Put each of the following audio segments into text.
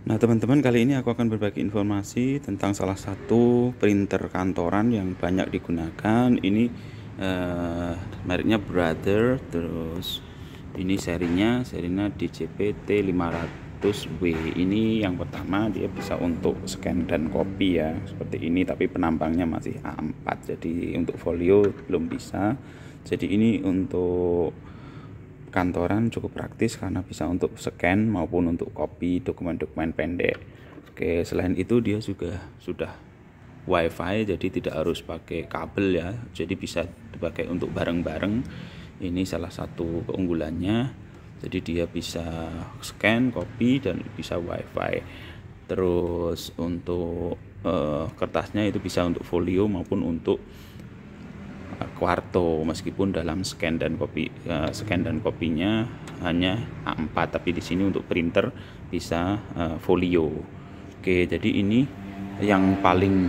Nah, teman-teman, kali ini aku akan berbagi informasi tentang salah satu printer kantoran yang banyak digunakan. Ini eh, mereknya Brother, terus ini serinya, serinya DJPT 500W. Ini yang pertama dia bisa untuk scan dan copy ya, seperti ini tapi penampangnya masih A4. Jadi untuk folio belum bisa. Jadi ini untuk kantoran cukup praktis karena bisa untuk scan maupun untuk copy dokumen-dokumen pendek. Oke, selain itu dia juga sudah WiFi jadi tidak harus pakai kabel ya. Jadi bisa dipakai untuk bareng-bareng. Ini salah satu keunggulannya. Jadi dia bisa scan, copy dan bisa WiFi. Terus untuk uh, kertasnya itu bisa untuk folio maupun untuk kuarto meskipun dalam scan dan copy uh, eh, scan dan kopinya hanya A4 tapi di sini untuk printer bisa uh, folio. Oke, jadi ini yang paling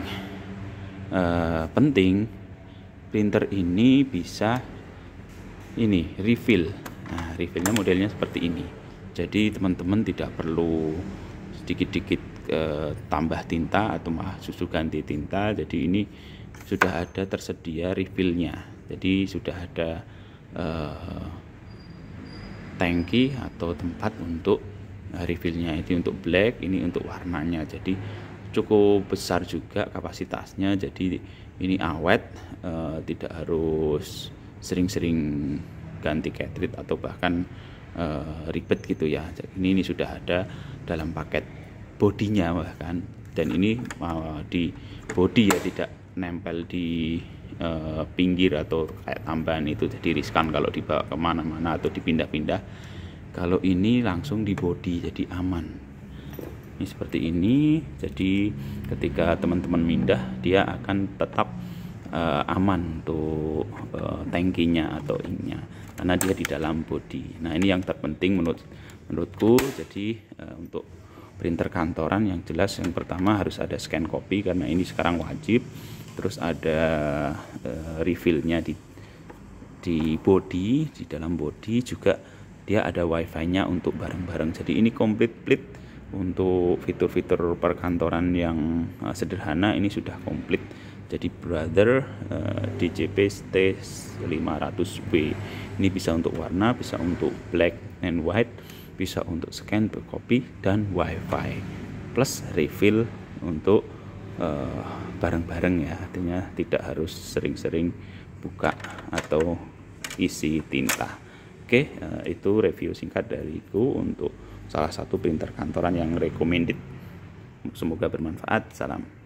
uh, penting printer ini bisa ini refill. Nah, refillnya modelnya seperti ini. Jadi teman-teman tidak perlu sedikit-sedikit e, tambah tinta atau mah susu ganti tinta jadi ini sudah ada tersedia refillnya jadi sudah ada e, tangki atau tempat untuk eh, refillnya ini untuk black ini untuk warnanya jadi cukup besar juga kapasitasnya jadi ini awet e, tidak harus sering-sering ganti cartridge atau bahkan e, ribet gitu ya ini, ini sudah ada dalam paket bodinya bahkan dan ini uh, di body ya tidak nempel di uh, pinggir atau kayak tambahan itu jadi riskan kalau dibawa kemana-mana atau dipindah-pindah kalau ini langsung di body jadi aman ini seperti ini jadi ketika teman-teman mindah dia akan tetap uh, aman untuk uh, tankinya atau innya karena dia di dalam body nah ini yang terpenting menurut menurutku jadi uh, untuk printer kantoran yang jelas yang pertama harus ada scan copy karena ini sekarang wajib terus ada uh, refillnya di di body di dalam body juga dia ada wifi-nya untuk bareng-bareng jadi ini komplit plit untuk fitur-fitur perkantoran yang eh, sederhana ini sudah komplit jadi brother uh, eh, DJP Stage 500W ini bisa untuk warna bisa untuk black and white bisa untuk scan berkopi dan wifi plus refill untuk eh, barang-barang uh, ya artinya tidak harus sering-sering buka atau isi tinta oke uh, itu review singkat dari dariku untuk salah satu printer kantoran yang recommended semoga bermanfaat salam